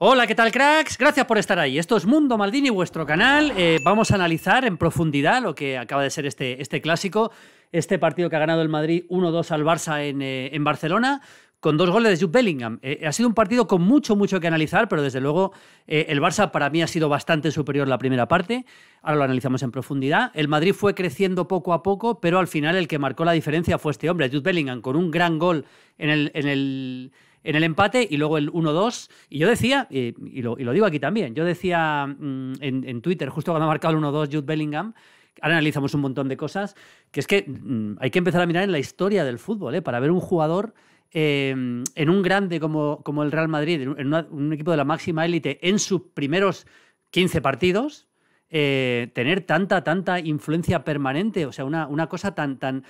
Hola, ¿qué tal cracks? Gracias por estar ahí. Esto es Mundo Maldini, vuestro canal. Eh, vamos a analizar en profundidad lo que acaba de ser este, este clásico, este partido que ha ganado el Madrid 1-2 al Barça eh, en, Barcelona, con dos goles de Jude Bellingham. Eh, ha sido un partido con mucho, mucho que analizar, pero desde luego el Barça para mí ha sido bastante superior la primera parte. Ahora lo analizamos en profundidad. El Madrid fue creciendo poco a poco, pero al final el que marcó la diferencia fue este hombre, Jude Bellingham, con un gran gol en el, en el en el empate y luego el 1-2. Y yo decía, y, lo, digo aquí también, yo decía mm, en, Twitter, justo cuando ha marcado el 1-2 Jude Bellingham, ahora analizamos un montón de cosas, que es que mm, hay que empezar a mirar en la historia del fútbol, ¿eh? para ver un jugador... Em, en un grande como, como el Real Madrid, en un equipo de la máxima élite, en sus primeros 15 partidos, eh, tener tanta, tanta influencia permanente, o sea, una, una cosa tan, tan,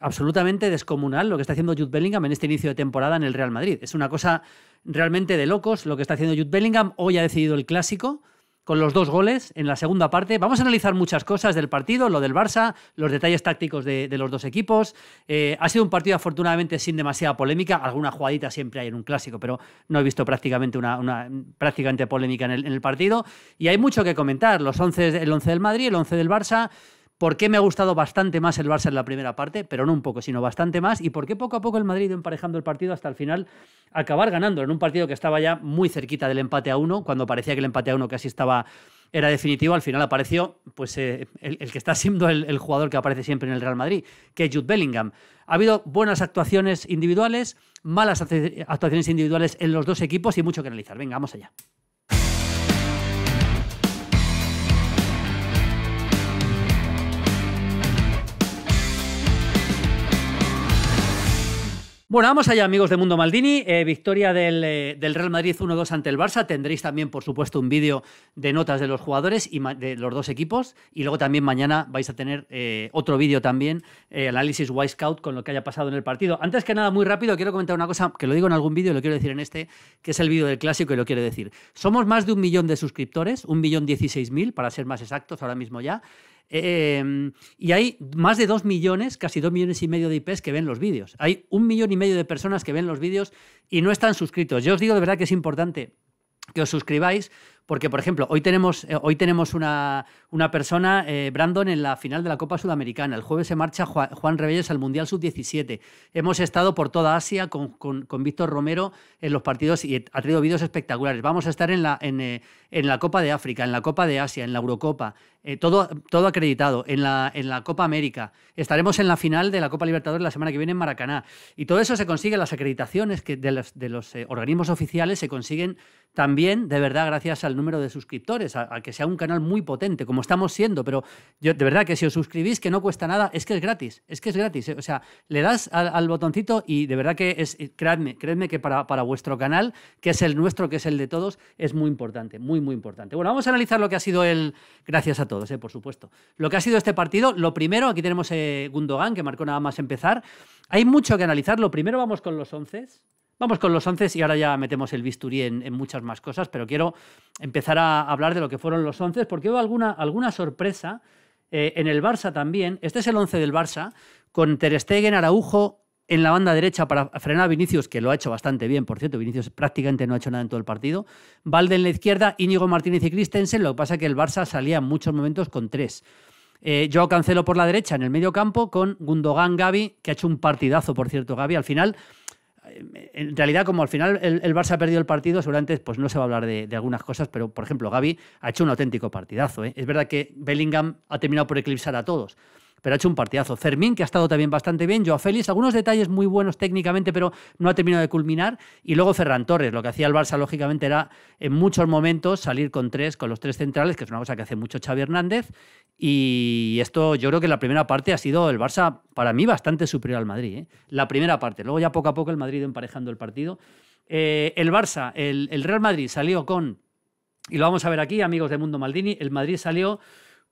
absolutamente descomunal lo que está haciendo Jude Bellingham en este inicio de temporada en el Real Madrid. Es una cosa realmente de locos lo que está haciendo Jude Bellingham. Hoy ha decidido el clásico con los dos goles en la segunda parte. Vamos a analizar muchas cosas del partido, lo del Barça, los detalles tácticos de, los dos equipos. Eh, ha sido un partido afortunadamente sin demasiada polémica. Alguna jugadita siempre hay en un clásico, pero no he visto prácticamente una, prácticamente polémica en el, partido. Y hay mucho que comentar. Los once el 11 del Madrid, el 11 del Barça por qué me ha gustado bastante más el Barça en la primera parte, pero no un poco, sino bastante más, y por qué poco a poco el Madrid emparejando el partido hasta el final acabar ganando en un partido que estaba ya muy cerquita del empate a uno, cuando parecía que el empate a uno casi estaba era definitivo, al final apareció pues, eh, el, que está siendo el, el, jugador que aparece siempre en el Real Madrid, que es Jude Bellingham. Ha habido buenas actuaciones individuales, malas actuaciones individuales en los dos equipos y mucho que analizar. Venga, vamos allá. Bueno, vamos allá, amigos de Mundo Maldini. Eh, victoria eh, del, Real Madrid 1-2 ante el Barça. Tendréis también, por supuesto, un vídeo de notas de los jugadores y de los dos equipos. Y luego también mañana vais a tener eh, otro vídeo también, análisis Scout, con lo que haya pasado en el partido. Antes que nada, muy rápido, quiero comentar una cosa que lo digo en algún vídeo y lo quiero decir en este, que es el vídeo del clásico y lo quiero decir. Somos más de un millón de suscriptores, un millón dieciséis mil, para ser más exactos ahora mismo ya. Em, y hay más de 2 millones, casi 2 millones y medio de IPs que ven los vídeos. Hay un millón y medio de personas que ven los vídeos y no están suscritos. Yo os digo de verdad que es importante que os suscribáis porque, por ejemplo, hoy tenemos, eh, hoy tenemos una, una persona, eh, Brandon, en la final de la Copa Sudamericana. El jueves se marcha Juan, Juan Rebelles al Mundial Sub-17. Hemos estado por toda Asia con, Víctor Romero en los partidos y ha traído vídeos espectaculares. Vamos a estar en la, en, eh, la Copa de África, en la Copa de Asia, en la Eurocopa. todo, todo acreditado. En la, en la Copa América. Estaremos en la final de la Copa Libertadores la semana que viene en Maracaná. Y todo eso se consigue, las acreditaciones que de los, de los organismos oficiales se consiguen también, de verdad, gracias al número de suscriptores, a, que sea un canal muy potente, como estamos siendo. Pero yo, de verdad, que si os suscribís, que no cuesta nada, es que es gratis, es que es gratis. Eh, o sea, le das al, botoncito y de verdad que es, eh, creadme, creedme que para, vuestro canal, que es el nuestro, que es el de todos, es muy importante, muy, muy importante. Bueno, vamos a analizar lo que ha sido el, gracias a todos, eh, por supuesto, lo que ha sido este partido. Lo primero, aquí tenemos Gundogan, que marcó nada más empezar. Hay mucho que analizar. Lo primero vamos con los once. Vamos con los once y ahora ya metemos el bisturí en, muchas más cosas, pero quiero empezar a hablar de lo que fueron los once porque hubo alguna, alguna sorpresa eh, en el Barça también. Este es el once del Barça, con Ter Stegen, Araujo en la banda derecha para frenar a Vinicius, que lo ha hecho bastante bien, por cierto, Vinicius prácticamente no ha hecho nada en todo el partido. Valde en la izquierda, Íñigo Martínez y Christensen, lo que pasa es que el Barça salía en muchos momentos con tres. yo eh, Cancelo por la derecha en el medio campo con Gundogan Gaby, que ha hecho un partidazo, por cierto, Gaby. Al final en realidad, como al final el, Barça ha perdido el partido, seguramente pues no se va a hablar de, algunas cosas, pero por ejemplo, Gaby ha hecho un auténtico partidazo. ¿eh? Es verdad que Bellingham ha terminado por eclipsar a todos pero ha hecho un partidazo. Fermín, que ha estado también bastante bien. Joa Félix, algunos detalles muy buenos técnicamente, pero no ha terminado de culminar. Y luego Ferran Torres, lo que hacía el Barça, lógicamente, era en muchos momentos salir con tres, con los tres centrales, que es una cosa que hace mucho Xavi Hernández. Y esto, yo creo que la primera parte ha sido el Barça, para mí, bastante superior al Madrid. ¿eh? La primera parte. Luego ya poco a poco el Madrid emparejando el partido. Eh, el Barça, el Real Madrid salió con y lo vamos a ver aquí, amigos de Mundo Maldini. El Madrid salió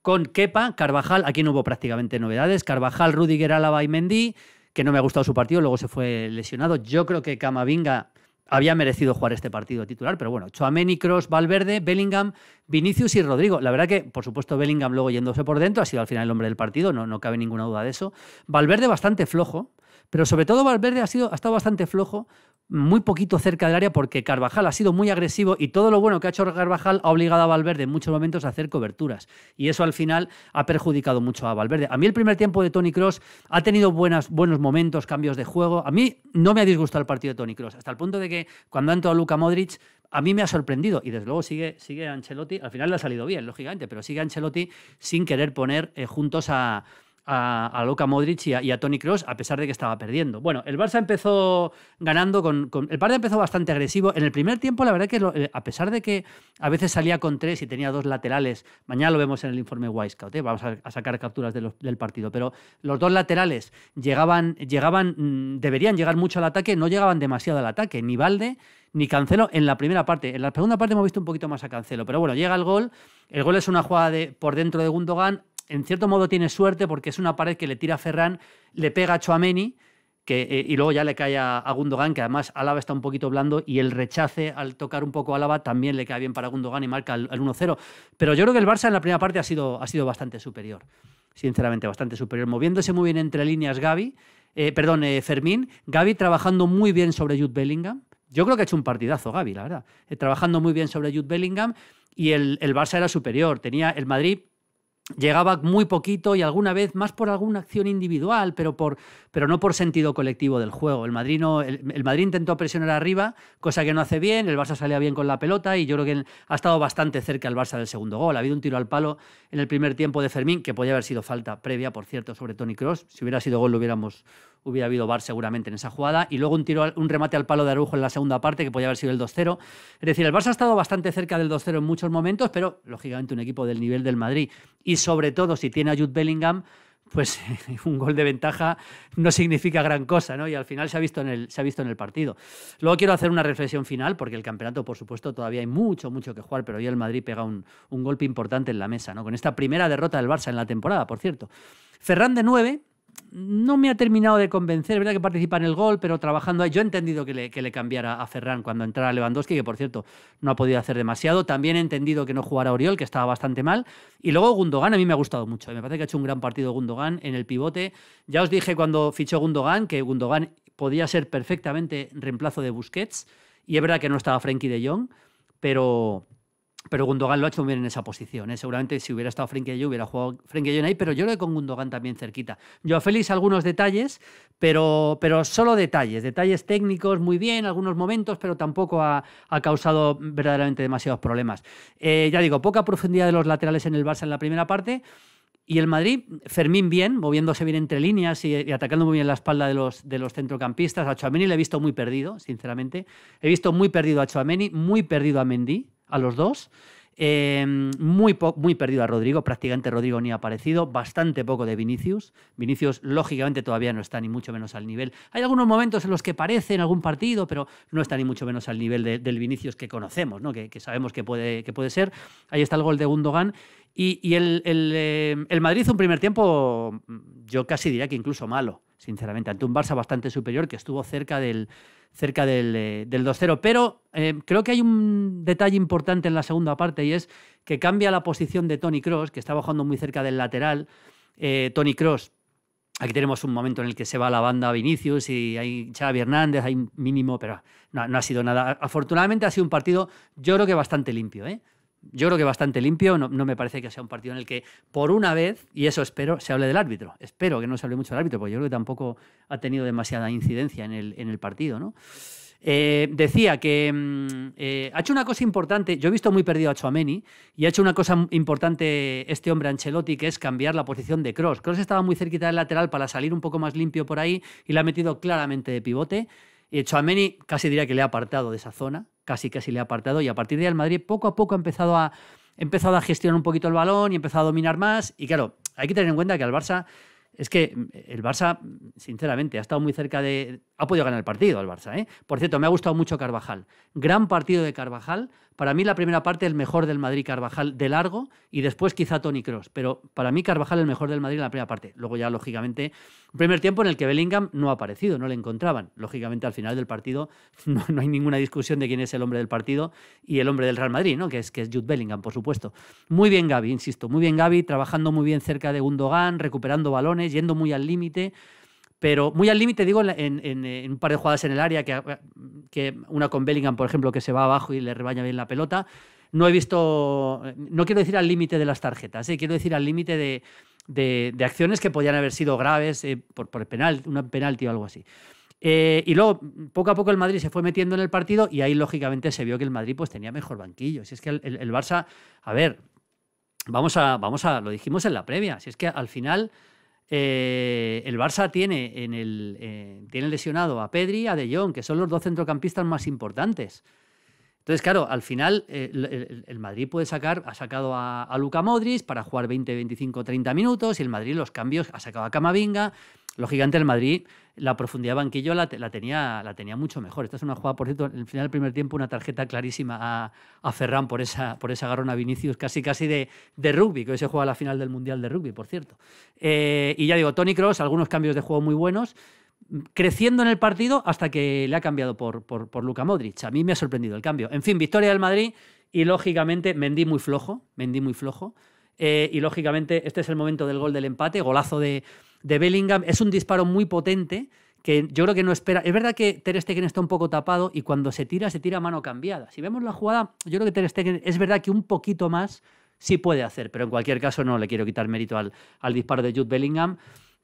con Kepa, Carvajal, aquí no hubo prácticamente novedades, Carvajal, Rudiger, Álava y Mendy, que no me ha gustado su partido, luego se fue lesionado. Yo creo que Camavinga había merecido jugar este partido titular, pero bueno, y Cross, Valverde, Bellingham, Vinicius y Rodrigo. La verdad que, por supuesto, Bellingham luego yéndose por dentro ha sido al final el hombre del partido, no, no cabe ninguna duda de eso. Valverde bastante flojo, pero sobre todo Valverde ha, sido, ha estado bastante flojo muy poquito cerca del área porque Carvajal ha sido muy agresivo y todo lo bueno que ha hecho Carvajal ha obligado a Valverde en muchos momentos a hacer coberturas y eso al final ha perjudicado mucho a Valverde. A mí el primer tiempo de Tony Cross ha tenido buenos momentos, cambios de juego. A mí no me ha disgustado el partido de Tony Cross hasta el punto de que cuando ha entrado Luca Modric a mí me ha sorprendido y desde luego sigue, sigue Ancelotti, al final le ha salido bien, lógicamente, pero sigue Ancelotti sin querer poner eh, juntos a a, a Luka Modric y a, Tony Cross, a pesar de que estaba perdiendo. Bueno, el Barça empezó ganando con, el Barça empezó bastante agresivo. En el primer tiempo, la verdad que eh, a pesar de que a veces salía con tres y tenía dos laterales, mañana lo vemos en el informe Wisecout, ¿eh? vamos a, sacar capturas del partido, pero los dos laterales llegaban, llegaban, mm, deberían llegar mucho al ataque, no llegaban demasiado al ataque, ni Balde ni Cancelo en la primera parte. En la segunda parte hemos visto un poquito más a Cancelo, pero bueno, llega el gol. El gol es una jugada de, por dentro de Gundogan, en cierto modo tiene suerte porque es una pared que le tira a Ferran, le pega a Chouameni, que, eh, y luego ya le cae a, Gundogan, que además Alaba está un poquito blando y el rechace al tocar un poco a Alaba también le cae bien para Gundogan y marca el, 1-0. Pero yo creo que el Barça en la primera parte ha sido, ha sido bastante superior, sinceramente, bastante superior. Moviéndose muy bien entre líneas Gaby, eh, perdón, eh, Fermín, Gaby trabajando muy bien sobre Jude Bellingham. Yo creo que ha hecho un partidazo Gaby, la verdad. trabajando muy bien sobre Jude Bellingham y el, el Barça era superior. Tenía el Madrid llegaba muy poquito y alguna vez más por alguna acción individual, pero, por, pero no por sentido colectivo del juego. El Madrid, el, Madrid intentó presionar arriba, cosa que no hace bien, el Barça salía bien con la pelota y yo creo que ha estado bastante cerca el Barça del segundo gol. Ha habido un tiro al palo en el primer tiempo de Fermín, que podía haber sido falta previa, por cierto, sobre Tony Cross. Si hubiera sido gol lo hubiéramos, hubiera habido bar seguramente en esa jugada. Y luego un, tiro, un remate al palo de Arujo en la segunda parte, que podía haber sido el 2-0. Es decir, el Barça ha estado bastante cerca del 2-0 en muchos momentos, pero lógicamente un equipo del nivel del Madrid. Y sobre todo si tiene a Jude Bellingham, pues un gol de ventaja no significa gran cosa, ¿no? Y al final se ha visto en el, se ha visto en el partido. Luego quiero hacer una reflexión final, porque el campeonato, por supuesto, todavía hay mucho, mucho que jugar, pero hoy el Madrid pega un, un golpe importante en la mesa, ¿no? Con esta primera derrota del Barça en la temporada, por cierto. Ferran de 9, no me ha terminado de convencer, verdad que participa en el gol, pero trabajando ahí. Yo he entendido que le, que le cambiara a Ferran cuando entrara Lewandowski, que por cierto no ha podido hacer demasiado. También he entendido que no jugara Oriol, que estaba bastante mal. Y luego Gundogan, a mí me ha gustado mucho. Me parece que ha hecho un gran partido Gundogan en el pivote. Ya os dije cuando fichó Gundogan que Gundogan podía ser perfectamente reemplazo de Busquets. Y es verdad que no estaba Frenkie de Jong, pero pero Gundogan lo ha hecho bien en esa posición. ¿eh? Seguramente si hubiera estado Frenkie de hubiera jugado Frenkie Jong ahí, pero yo lo he con Gundogan también cerquita. Yo a Félix algunos detalles, pero, pero solo detalles. Detalles técnicos muy bien, algunos momentos, pero tampoco ha, causado verdaderamente demasiados problemas. Eh, ya digo, poca profundidad de los laterales en el Barça en la primera parte. Y el Madrid, Fermín bien, moviéndose bien entre líneas y, atacando muy bien la espalda de los, de los centrocampistas. A Chouameni le he visto muy perdido, sinceramente. He visto muy perdido a Chouameni, muy perdido a Mendí a los dos. Em, muy, muy perdido a Rodrigo, prácticamente Rodrigo ni ha aparecido, bastante poco de Vinicius. Vinicius, lógicamente, todavía no está ni mucho menos al nivel. Hay algunos momentos en los que parece en algún partido, pero no está ni mucho menos al nivel del Vinicius que conocemos, ¿no? que, sabemos que puede, que puede ser. Ahí está el gol de Gundogan. Y, el, el, em, el Madrid, un primer tiempo, yo casi diría que incluso malo, sinceramente, ante un Barça bastante superior que estuvo cerca del cerca del, eh, del 2-0. Pero eh, creo que hay un detalle importante en la segunda parte y es que cambia la posición de Tony Cross, que estaba bajando muy cerca del lateral. Eh, Tony Cross. Aquí tenemos un momento en el que se va la banda Vinicius y hay Xavi Hernández, hay mínimo, pero no, ha sido nada. Afortunadamente ha sido un partido, yo creo que bastante limpio. ¿eh? yo creo que bastante limpio. No, me parece que sea un partido en el que, por una vez, y eso espero, se hable del árbitro. Espero que no se hable mucho del árbitro, porque yo creo que tampoco ha tenido demasiada incidencia en el, partido. ¿no? Eh, decía que mm, eh, ha hecho una cosa importante. Yo he visto muy perdido a Chouameni y ha hecho una cosa importante este hombre Ancelotti, que es cambiar la posición de Cross. Cross estaba muy cerquita del lateral para salir un poco más limpio por ahí y la ha metido claramente de pivote. Y eh, Chouameni casi diría que le ha apartado de esa zona casi casi le ha apartado y a partir de ahí el Madrid poco a poco ha empezado a, empezado a gestionar un poquito el balón y ha empezado a dominar más y claro, hay que tener en cuenta que al Barça es que mm, el Barça, sinceramente, ha estado muy cerca de, ha podido ganar el partido al Barça. ¿eh? Por cierto, me ha gustado mucho Carvajal. Gran partido de Carvajal. Para mí la primera parte el mejor del Madrid Carvajal de largo y después quizá Tony Cross. Pero para mí Carvajal el mejor del Madrid en la primera parte. Luego ya, lógicamente, un primer tiempo en el que Bellingham no ha aparecido, no le encontraban. Lógicamente al final del partido no, hay ninguna discusión de quién es el hombre del partido y el hombre del Real Madrid, ¿no? que, es, que es Jude Bellingham, por supuesto. Muy bien Gaby, insisto, muy bien Gaby, trabajando muy bien cerca de Gundogan, recuperando balones, yendo muy al límite pero muy al límite, digo, en, en, un par de jugadas en el área, que, ah, que, una con Bellingham, por ejemplo, que se va abajo y le rebaña bien la pelota. No he visto, no quiero decir al límite de las tarjetas, ¿eh? quiero decir al límite de, de, acciones que podían haber sido graves eh, por, penal, un penalti o algo así. Eh, y luego, poco a poco, el Madrid se fue metiendo en el partido y ahí, lógicamente, se vio que el Madrid pues, tenía mejor banquillo. Si es que el, el Barça, a ver, vamos a, vamos a, lo dijimos en la previa, si es que al final eh, el Barça tiene, eh, tiene lesionado a Pedri y a De Jong, que son los dos centrocampistas más importantes. Entonces, claro, al final eh, el, Madrid puede sacar, ha sacado a, Luca Modric para jugar 20, 25, 30 minutos y el Madrid los cambios ha sacado a Camavinga los gigantes Madrid, la profundidad banquillo la, tenía, mucho mejor. Esta es una jugada, por cierto, en el final del primer tiempo, una tarjeta clarísima a, Ferran por esa, por garrona a Vinicius, casi casi de, rugby, que hoy se juega la final del Mundial de Rugby, por cierto. Eh, y ya digo, Tony Cross, algunos cambios de juego muy buenos creciendo en el partido hasta que le ha cambiado por, por, por Luka Modric. A mí me ha sorprendido el cambio. En fin, victoria del Madrid y lógicamente Mendy muy flojo, Mendy muy flojo. Eh, y lógicamente, este es el momento del gol del empate, golazo de, Bellingham. Es un disparo muy potente que yo creo que no espera. Es verdad que Ter Stegen está un poco tapado y cuando se tira, se tira a mano cambiada. Si vemos la jugada, yo creo que Ter Stegen es verdad que un poquito más sí puede hacer, pero en cualquier caso no le quiero quitar mérito al, al disparo de Jude Bellingham,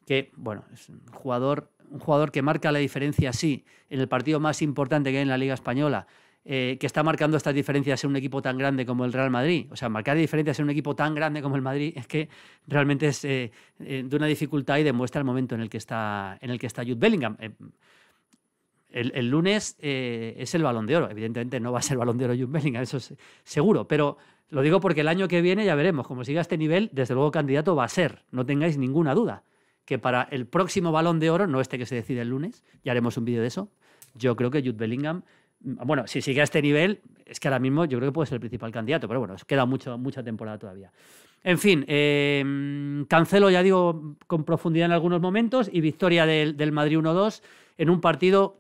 que, bueno, es jugador, un jugador que marca la diferencia, sí, en el partido más importante que hay en la Liga Española eh, que está marcando estas diferencias en un equipo tan grande como el Real Madrid. O sea, marcar diferencias en un equipo tan grande como el Madrid es que realmente es eh, eh, de una dificultad y demuestra el momento en el que está, en el que está Jude Bellingham. El, lunes es el balón de oro. Evidentemente no va a ser el balón de oro Jude Bellingham, eso es seguro. Pero lo digo porque el año que viene ya veremos. Como siga este nivel, desde luego candidato va a ser. No tengáis ninguna duda. Que para el próximo balón de oro, no este que se decide el lunes, ya haremos un vídeo de eso. Yo creo que Jude Bellingham bueno, si sigue a este nivel, es que ahora mismo yo creo que puede ser el principal candidato, pero bueno, queda mucho, mucha temporada todavía. En fin, em, cancelo, ya digo, con profundidad en algunos momentos y victoria del, Madrid 1-2 en un partido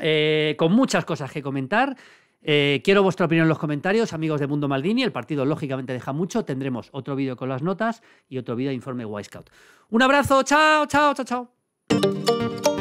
eh, con muchas cosas que comentar. Eh, quiero vuestra opinión en los comentarios, amigos de Mundo Maldini. El partido lógicamente deja mucho. Tendremos otro vídeo con las notas y otro vídeo de informe Wisecout. Un abrazo, chao, chao, chao, chao.